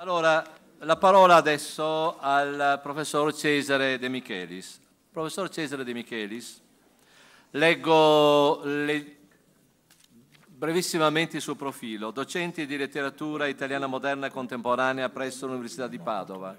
Allora, la parola adesso al professor Cesare De Michelis. Professor Cesare De Michelis, leggo le... brevissimamente il suo profilo, docente di letteratura italiana moderna e contemporanea presso l'Università di Padova.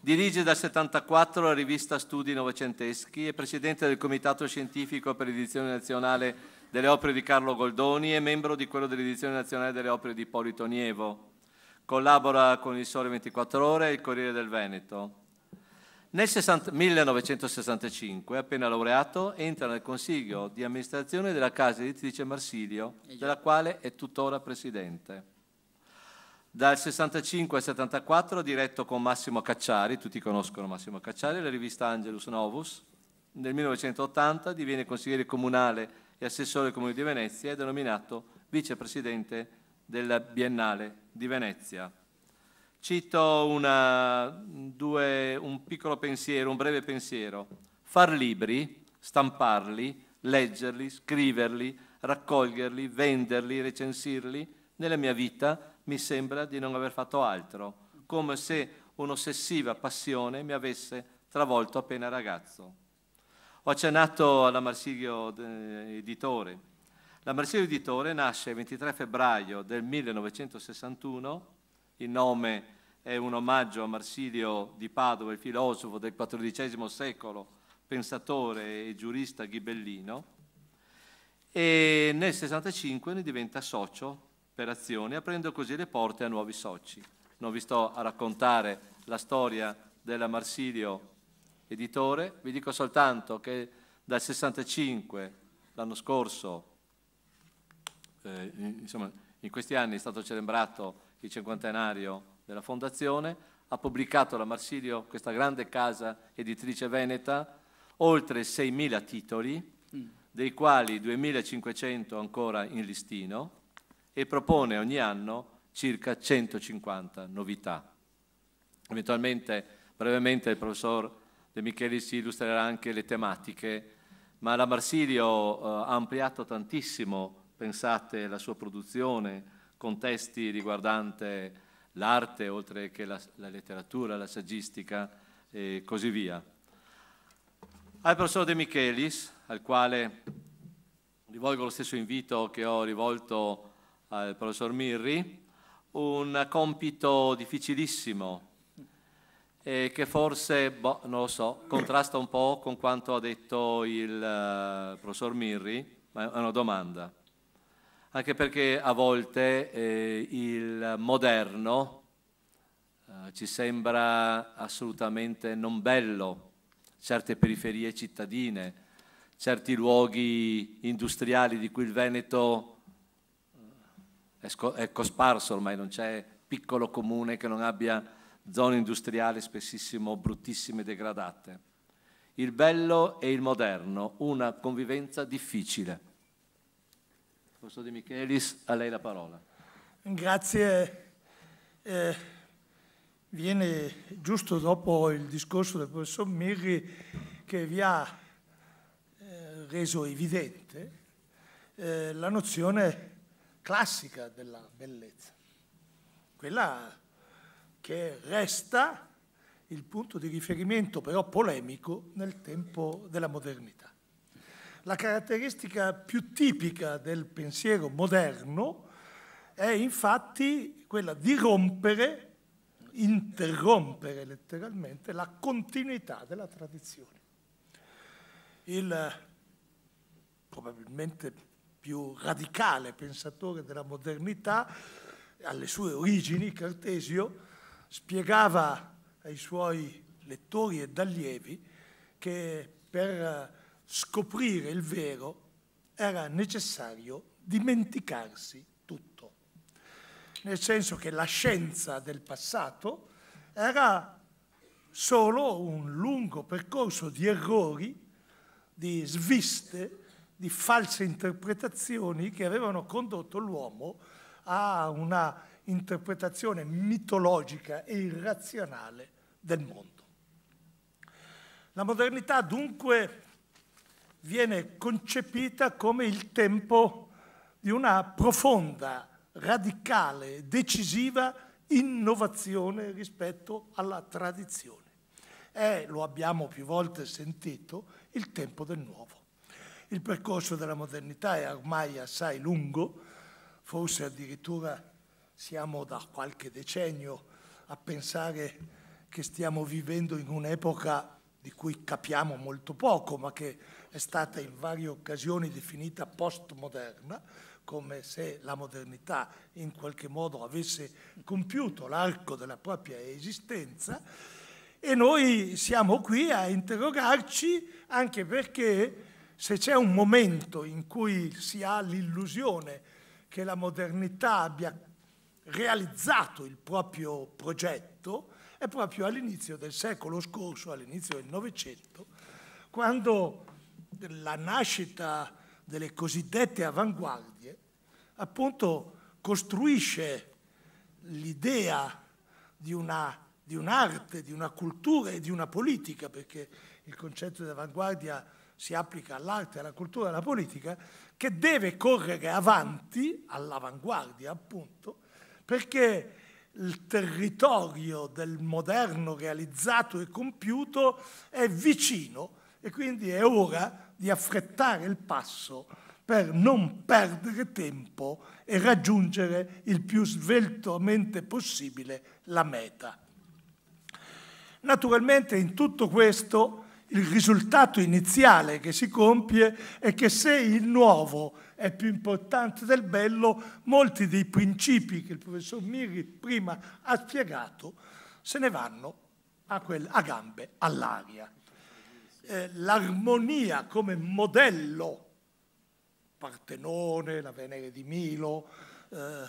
Dirige dal 1974 la rivista Studi Novecenteschi, è presidente del Comitato Scientifico per l'Edizione Nazionale delle Opere di Carlo Goldoni e membro di quello dell'Edizione Nazionale delle Opere di Polito Nievo. Collabora con il Sole 24 Ore e il Corriere del Veneto. Nel 60, 1965, appena laureato, entra nel consiglio di amministrazione della casa editrice Marsilio, eh della quale è tuttora presidente. Dal 1965 al 74 diretto con Massimo Cacciari, tutti conoscono Massimo Cacciari, la rivista Angelus Novus. Nel 1980 diviene consigliere comunale e assessore del Comune di Venezia e è denominato vicepresidente della Biennale di Venezia. Cito una, due, un piccolo pensiero, un breve pensiero. Far libri, stamparli, leggerli, scriverli, raccoglierli, venderli, recensirli, nella mia vita mi sembra di non aver fatto altro, come se un'ossessiva passione mi avesse travolto appena ragazzo. Ho accennato alla Marsiglio editore, la Marsilio Editore nasce il 23 febbraio del 1961, il nome è un omaggio a Marsilio di Padova, il filosofo del XIV secolo, pensatore e giurista ghibellino, e nel 1965 ne diventa socio per azioni, aprendo così le porte a nuovi soci. Non vi sto a raccontare la storia della Marsilio editore, vi dico soltanto che dal 65 l'anno scorso eh, insomma, in questi anni è stato celebrato il cinquantenario della fondazione, ha pubblicato la Marsilio, questa grande casa editrice veneta, oltre 6.000 titoli, mm. dei quali 2.500 ancora in listino, e propone ogni anno circa 150 novità. Eventualmente, brevemente, il professor De Michelis illustrerà anche le tematiche, ma la Marsilio eh, ha ampliato tantissimo pensate la sua produzione con testi riguardanti l'arte, oltre che la, la, letteratura, la saggistica e così via. Al professor De Michelis, al quale rivolgo lo stesso invito che ho rivolto al professor Mirri, un compito difficilissimo e che forse, boh, non lo so, contrasta un po' con quanto ha detto il uh, professor Mirri, ma è una domanda anche perché a volte eh, il moderno eh, ci sembra assolutamente non bello, certe periferie cittadine, certi luoghi industriali di cui il Veneto eh, è, è cosparso ormai, non c'è piccolo comune che non abbia zone industriali spessissimo bruttissime e degradate. Il bello e il moderno, una convivenza difficile. Professor De Michelis, a lei la parola. Grazie. Eh, viene giusto dopo il discorso del professor Mirri che vi ha eh, reso evidente eh, la nozione classica della bellezza, quella che resta il punto di riferimento però polemico nel tempo della modernità. La caratteristica più tipica del pensiero moderno è infatti quella di rompere, interrompere letteralmente, la continuità della tradizione. Il eh, probabilmente più radicale pensatore della modernità, alle sue origini Cartesio, spiegava ai suoi lettori ed allievi che per scoprire il vero era necessario dimenticarsi tutto, nel senso che la scienza del passato era solo un lungo percorso di errori, di sviste, di false interpretazioni che avevano condotto l'uomo a una interpretazione mitologica e irrazionale del mondo. La modernità dunque viene concepita come il tempo di una profonda, radicale, decisiva innovazione rispetto alla tradizione. È, lo abbiamo più volte sentito, il tempo del nuovo. Il percorso della modernità è ormai assai lungo, forse addirittura siamo da qualche decennio a pensare che stiamo vivendo in un'epoca di cui capiamo molto poco, ma che è stata in varie occasioni definita postmoderna, come se la modernità in qualche modo avesse compiuto l'arco della propria esistenza. E noi siamo qui a interrogarci anche perché se c'è un momento in cui si ha l'illusione che la modernità abbia realizzato il proprio progetto, è proprio all'inizio del secolo scorso, all'inizio del Novecento, quando la nascita delle cosiddette avanguardie appunto costruisce l'idea di, una, di un'arte, di una cultura e di una politica, perché il concetto di avanguardia si applica all'arte, alla cultura e alla politica, che deve correre avanti, all'avanguardia appunto, perché il territorio del moderno realizzato e compiuto è vicino e quindi è ora di affrettare il passo per non perdere tempo e raggiungere il più sveltamente possibile la meta. Naturalmente in tutto questo il risultato iniziale che si compie è che se il nuovo è più importante del bello, molti dei principi che il professor Miri prima ha spiegato se ne vanno a, quel, a gambe all'aria. Eh, l'armonia come modello, Partenone, la Venere di Milo, eh,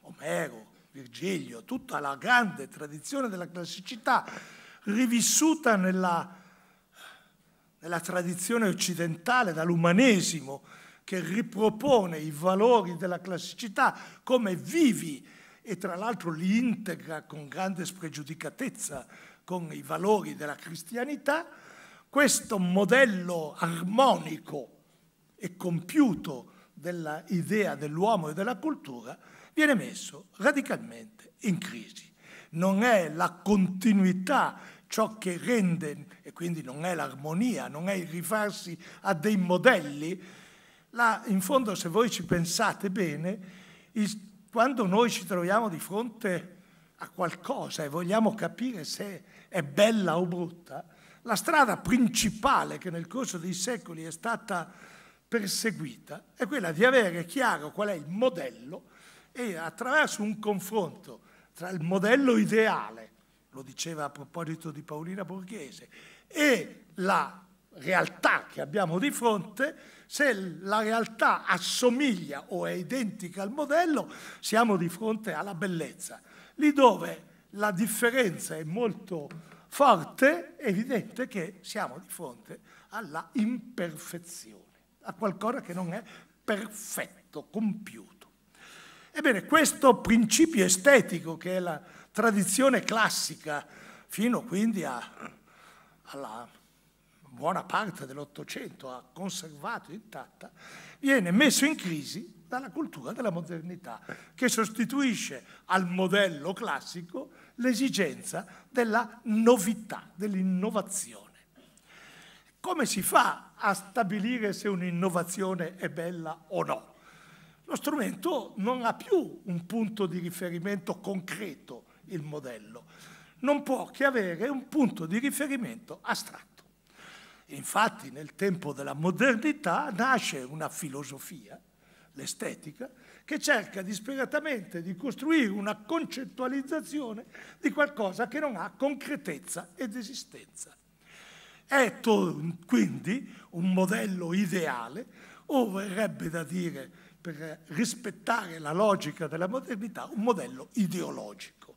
Omero, Virgilio, tutta la grande tradizione della classicità rivissuta nella nella tradizione occidentale, dall'umanesimo, che ripropone i valori della classicità come vivi e tra l'altro li integra con grande spregiudicatezza con i valori della cristianità, questo modello armonico e compiuto dell'idea dell'uomo e della cultura viene messo radicalmente in crisi. Non è la continuità ciò che rende, e quindi non è l'armonia, non è il rifarsi a dei modelli, là, in fondo se voi ci pensate bene, il, quando noi ci troviamo di fronte a qualcosa e vogliamo capire se è bella o brutta, la strada principale che nel corso dei secoli è stata perseguita è quella di avere chiaro qual è il modello e attraverso un confronto tra il modello ideale lo diceva a proposito di Paolina Borghese, e la realtà che abbiamo di fronte, se la realtà assomiglia o è identica al modello, siamo di fronte alla bellezza. Lì dove la differenza è molto forte, è evidente che siamo di fronte alla imperfezione, a qualcosa che non è perfetto, compiuto. Ebbene, questo principio estetico che è la tradizione classica, fino quindi a, alla buona parte dell'Ottocento, ha conservato intatta, viene messo in crisi dalla cultura della modernità, che sostituisce al modello classico l'esigenza della novità, dell'innovazione. Come si fa a stabilire se un'innovazione è bella o no? Lo strumento non ha più un punto di riferimento concreto il modello, non può che avere un punto di riferimento astratto. Infatti nel tempo della modernità nasce una filosofia, l'estetica, che cerca disperatamente di costruire una concettualizzazione di qualcosa che non ha concretezza ed esistenza. È quindi un modello ideale, o verrebbe da dire, per rispettare la logica della modernità, un modello ideologico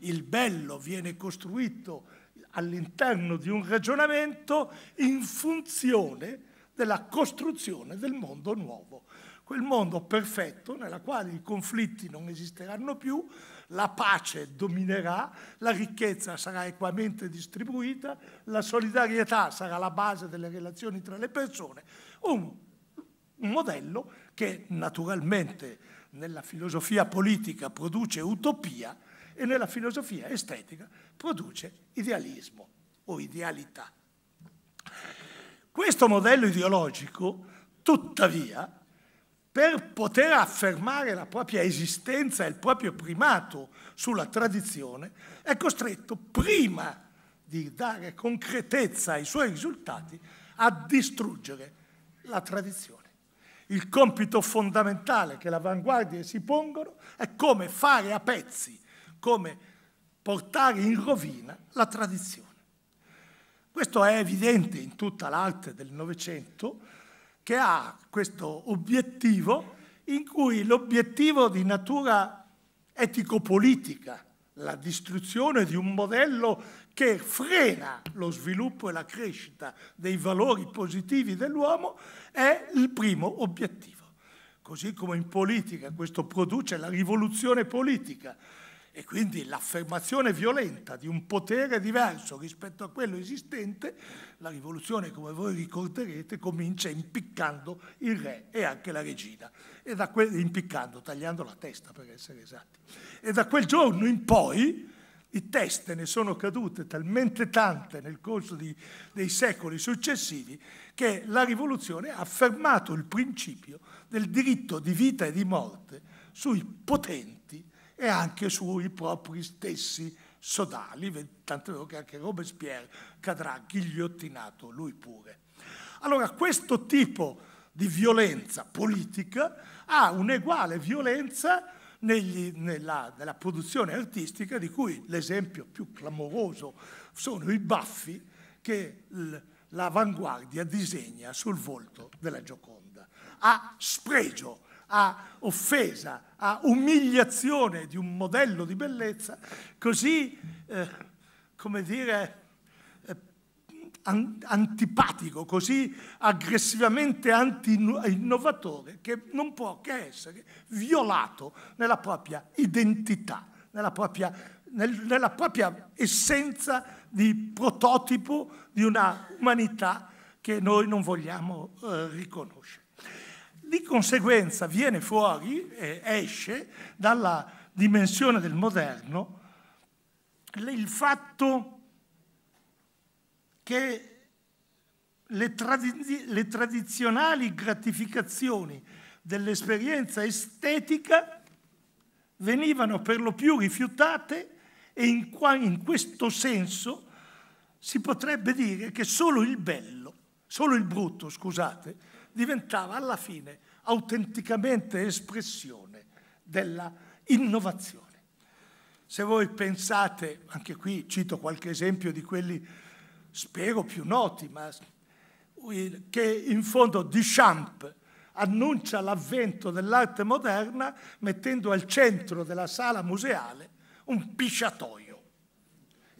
il bello viene costruito all'interno di un ragionamento in funzione della costruzione del mondo nuovo. Quel mondo perfetto nella quale i conflitti non esisteranno più, la pace dominerà, la ricchezza sarà equamente distribuita, la solidarietà sarà la base delle relazioni tra le persone. Un, un modello che naturalmente nella filosofia politica produce utopia, e nella filosofia estetica produce idealismo o idealità. Questo modello ideologico, tuttavia, per poter affermare la propria esistenza e il proprio primato sulla tradizione, è costretto prima di dare concretezza ai suoi risultati a distruggere la tradizione. Il compito fondamentale che l'avanguardia si pongono è come fare a pezzi come portare in rovina la tradizione. Questo è evidente in tutta l'arte del Novecento che ha questo obiettivo in cui l'obiettivo di natura etico-politica, la distruzione di un modello che frena lo sviluppo e la crescita dei valori positivi dell'uomo, è il primo obiettivo. Così come in politica questo produce la rivoluzione politica, e quindi l'affermazione violenta di un potere diverso rispetto a quello esistente, la rivoluzione, come voi ricorderete, comincia impiccando il re e anche la regina, e da quel, impiccando, tagliando la testa per essere esatti. E da quel giorno in poi di teste ne sono cadute talmente tante nel corso di, dei secoli successivi che la rivoluzione ha affermato il principio del diritto di vita e di morte sui potenti e anche sui propri stessi sodali, tant'è vero che anche Robespierre cadrà ghigliottinato lui pure. Allora questo tipo di violenza politica ha un'eguale violenza negli, nella, nella, produzione artistica di cui l'esempio più clamoroso sono i baffi che l'avanguardia disegna sul volto della Gioconda. A spregio a offesa, a umiliazione di un modello di bellezza così, eh, come dire, eh, antipatico, così aggressivamente anti-innovatore che non può che essere violato nella propria identità, nella propria, nel, nella propria essenza di prototipo di una umanità che noi non vogliamo eh, riconoscere di conseguenza viene fuori, eh, esce dalla dimensione del moderno il fatto che le, tradi le tradizionali gratificazioni dell'esperienza estetica venivano per lo più rifiutate e in, in questo senso si potrebbe dire che solo il bello, solo il brutto, scusate, diventava alla fine autenticamente espressione della innovazione. Se voi pensate, anche qui cito qualche esempio di quelli spero più noti, ma che in fondo Duchamp annuncia l'avvento dell'arte moderna mettendo al centro della sala museale un pisciatoio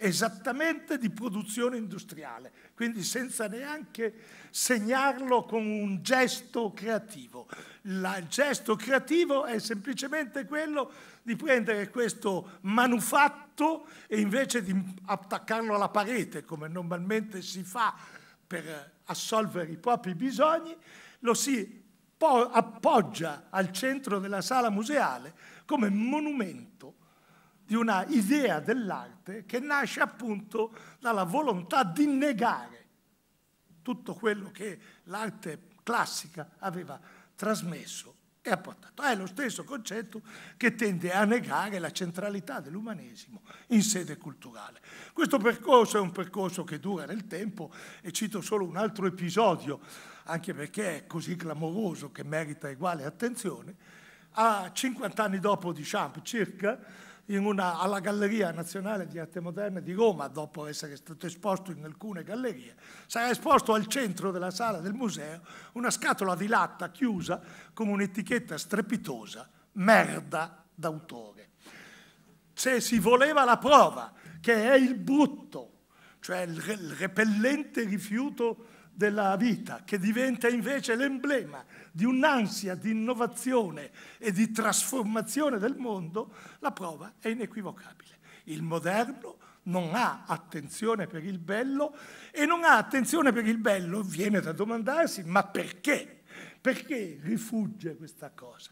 esattamente di produzione industriale, quindi senza neanche segnarlo con un gesto creativo. La, il gesto creativo è semplicemente quello di prendere questo manufatto e invece di attaccarlo alla parete, come normalmente si fa per assolvere i propri bisogni, lo si appoggia al centro della sala museale come monumento di una idea dell'arte che nasce appunto dalla volontà di negare tutto quello che l'arte classica aveva trasmesso e apportato. È lo stesso concetto che tende a negare la centralità dell'umanesimo in sede culturale. Questo percorso è un percorso che dura nel tempo e cito solo un altro episodio, anche perché è così clamoroso che merita uguale attenzione. A 50 anni dopo di Champ circa, una, alla Galleria Nazionale di Arte Moderna di Roma, dopo essere stato esposto in alcune gallerie, sarà esposto al centro della sala del museo una scatola di latta chiusa con un'etichetta strepitosa, merda d'autore. Se si voleva la prova che è il brutto, cioè il, il repellente rifiuto della vita, che diventa invece l'emblema di un'ansia di innovazione e di trasformazione del mondo, la prova è inequivocabile. Il moderno non ha attenzione per il bello e non ha attenzione per il bello, viene da domandarsi, ma perché? Perché rifugge questa cosa?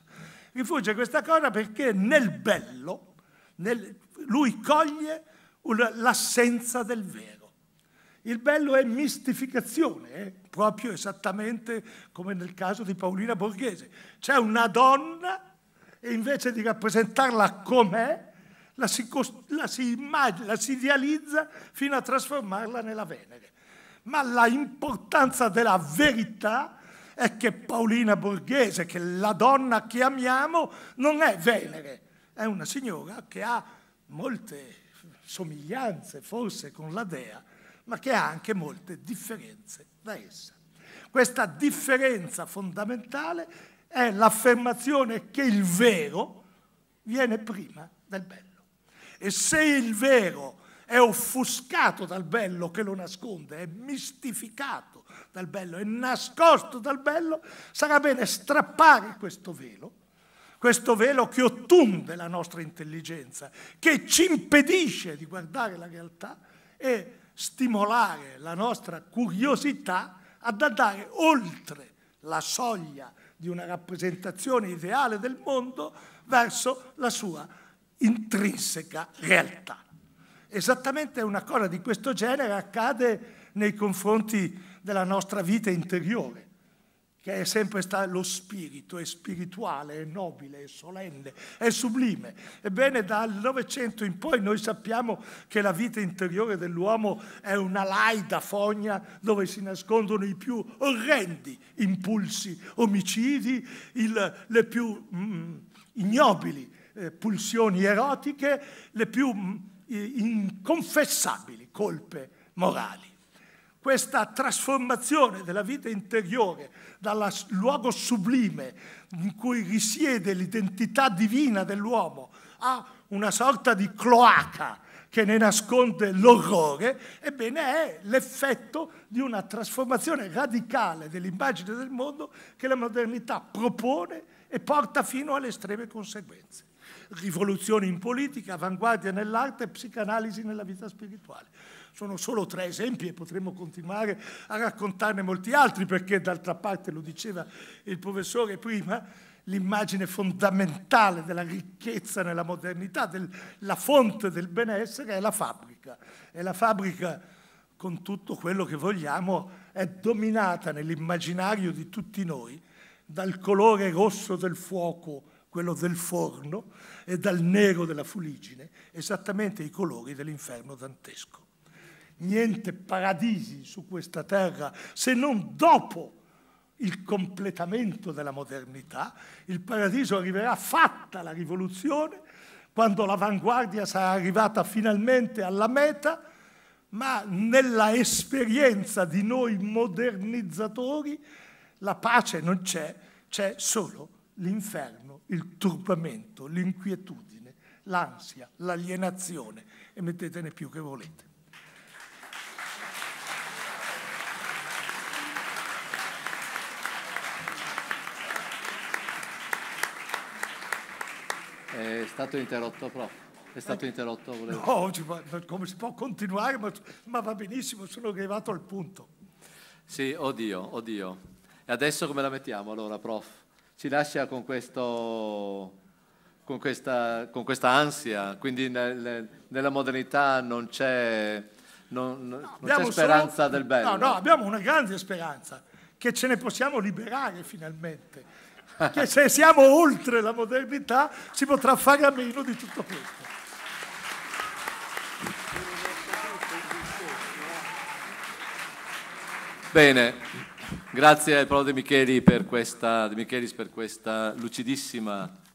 Rifugge questa cosa perché nel bello nel, lui coglie l'assenza del vero il bello è mistificazione, eh? proprio esattamente come nel caso di Paolina Borghese. C'è una donna e invece di rappresentarla com'è, la si, la si immagina, la si idealizza fino a trasformarla nella Venere. Ma la importanza della verità è che Paolina Borghese, che la donna che amiamo, non è Venere, è una signora che ha molte somiglianze forse con la dea, ma che ha anche molte differenze da essa. Questa differenza fondamentale è l'affermazione che il vero viene prima del bello. E se il vero è offuscato dal bello che lo nasconde, è mistificato dal bello, è nascosto dal bello, sarà bene strappare questo velo, questo velo che ottunde la nostra intelligenza, che ci impedisce di guardare la realtà e stimolare la nostra curiosità ad andare oltre la soglia di una rappresentazione ideale del mondo verso la sua intrinseca realtà. Esattamente una cosa di questo genere accade nei confronti della nostra vita interiore che è sempre stato lo spirito, è spirituale, è nobile, è solenne, è sublime. Ebbene, dal Novecento in poi noi sappiamo che la vita interiore dell'uomo è una laida fogna dove si nascondono i più orrendi impulsi, omicidi, il, le più mm, ignobili eh, pulsioni erotiche, le più mm, inconfessabili colpe morali questa trasformazione della vita interiore dal luogo sublime in cui risiede l'identità divina dell'uomo a una sorta di cloaca che ne nasconde l'orrore, ebbene è l'effetto di una trasformazione radicale dell'immagine del mondo che la modernità propone e porta fino alle estreme conseguenze. Rivoluzioni in politica, avanguardia nell'arte e psicanalisi nella vita spirituale. Sono solo tre esempi e potremmo continuare a raccontarne molti altri perché d'altra parte, lo diceva il professore prima, l'immagine fondamentale della ricchezza nella modernità, della fonte del benessere è la fabbrica. E la fabbrica, con tutto quello che vogliamo, è dominata nell'immaginario di tutti noi dal colore rosso del fuoco, quello del forno, e dal nero della fuligine, esattamente i colori dell'inferno dantesco niente paradisi su questa terra se non dopo il completamento della modernità. Il paradiso arriverà fatta la rivoluzione, quando l'avanguardia sarà arrivata finalmente alla meta, ma nella esperienza di noi modernizzatori la pace non c'è, c'è solo l'inferno, il turbamento, l'inquietudine, l'ansia, l'alienazione e mettetene più che volete. È stato interrotto, prof. È stato eh, interrotto, volevo. No, come si può continuare? Ma, ma va benissimo, sono arrivato al punto. Sì, oddio, oddio. E adesso come la mettiamo allora, prof? Ci lascia con, questo, con, questa, con questa, ansia, quindi nel, nella modernità non c'è, non, no, non c'è speranza solo, del bene? No, no, abbiamo una grande speranza, che ce ne possiamo liberare finalmente che se siamo oltre la modernità si potrà fare a meno di tutto questo. Bene, grazie al Paolo De Michelis per questa, De Michelis per questa lucidissima